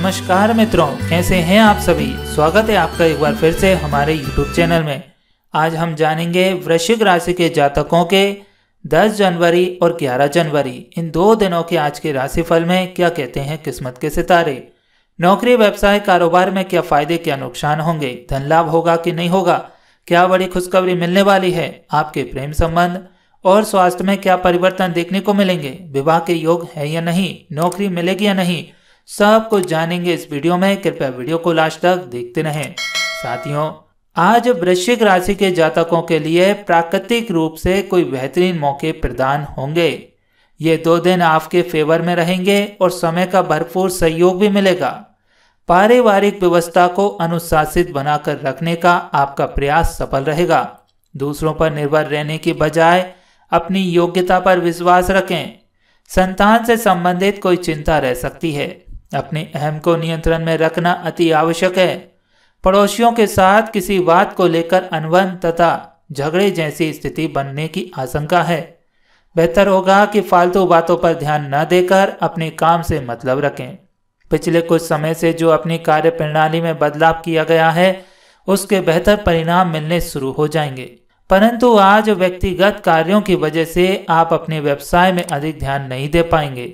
नमस्कार मित्रों कैसे हैं आप सभी स्वागत है आपका एक बार फिर से हमारे YouTube चैनल में आज हम जानेंगे वृश्चिक राशि के जातकों के 10 जनवरी और 11 जनवरी इन दो दिनों के आज के राशिफल में क्या कहते हैं किस्मत के सितारे नौकरी व्यवसाय कारोबार में क्या फायदे क्या नुकसान होंगे धन लाभ होगा कि नहीं होगा क्या बड़ी खुशखबरी मिलने वाली है आपके प्रेम संबंध और स्वास्थ्य में क्या परिवर्तन देखने को मिलेंगे विवाह के योग है या नहीं नौकरी मिलेगी या नहीं सब कुछ जानेंगे इस वीडियो में कृपया वीडियो को लास्ट तक देखते रहे साथियों आज वृश्चिक राशि के जातकों के लिए प्राकृतिक रूप से कोई बेहतरीन मौके प्रदान होंगे ये दो दिन आपके फेवर में रहेंगे और समय का भरपूर सहयोग भी मिलेगा पारिवारिक व्यवस्था को अनुशासित बनाकर रखने का आपका प्रयास सफल रहेगा दूसरों पर निर्भर रहने की बजाय अपनी योग्यता पर विश्वास रखें संतान से संबंधित कोई चिंता रह सकती है अपने अहम को नियंत्रण में रखना अति आवश्यक है पड़ोसियों के साथ किसी बात को लेकर अनबन तथा झगड़े जैसी स्थिति बनने की आशंका है बेहतर होगा कि फालतू बातों पर ध्यान न देकर अपने काम से मतलब रखें पिछले कुछ समय से जो अपनी कार्य प्रणाली में बदलाव किया गया है उसके बेहतर परिणाम मिलने शुरू हो जाएंगे परंतु आज व्यक्तिगत कार्यों की वजह से आप अपने व्यवसाय में अधिक ध्यान नहीं दे पाएंगे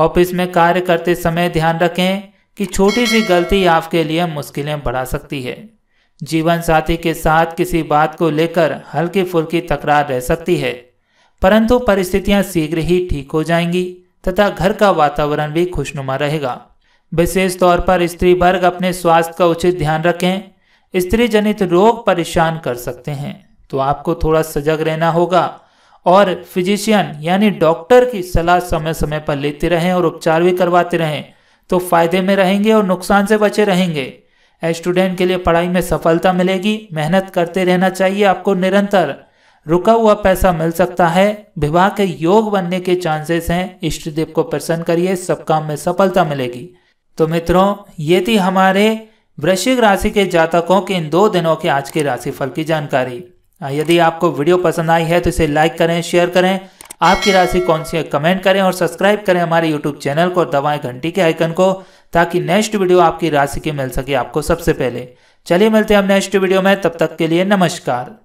ऑफिस में कार्य करते समय ध्यान रखें कि छोटी सी गलती आपके लिए मुश्किलें बढ़ा सकती है जीवन साथी के साथ किसी बात को लेकर हल्की फुल्की तकरार रह सकती है परंतु परिस्थितियां शीघ्र ही ठीक हो जाएंगी तथा घर का वातावरण भी खुशनुमा रहेगा विशेष तौर पर स्त्री वर्ग अपने स्वास्थ्य का उचित ध्यान रखें स्त्री जनित रोग परेशान कर सकते हैं तो आपको थोड़ा सजग रहना होगा और फिजिशियन यानी डॉक्टर की सलाह समय समय पर लेते रहें और उपचार भी करवाते रहें तो फायदे में रहेंगे और नुकसान से बचे रहेंगे स्टूडेंट के लिए पढ़ाई में सफलता मिलेगी मेहनत करते रहना चाहिए आपको निरंतर रुका हुआ पैसा मिल सकता है विवाह के योग बनने के चांसेस हैं देव को प्रसन्न करिए सब काम में सफलता मिलेगी तो मित्रों ये थी हमारे वृश्चिक राशि के जातकों के इन दो दिनों के आज के राशिफल की जानकारी यदि आपको वीडियो पसंद आई है तो इसे लाइक करें शेयर करें आपकी राशि कौन सी है कमेंट करें और सब्सक्राइब करें हमारे यूट्यूब चैनल को दवाएं घंटी के आइकन को ताकि नेक्स्ट वीडियो आपकी राशि की मिल सके आपको सबसे पहले चलिए मिलते हैं हम नेक्स्ट वीडियो में तब तक के लिए नमस्कार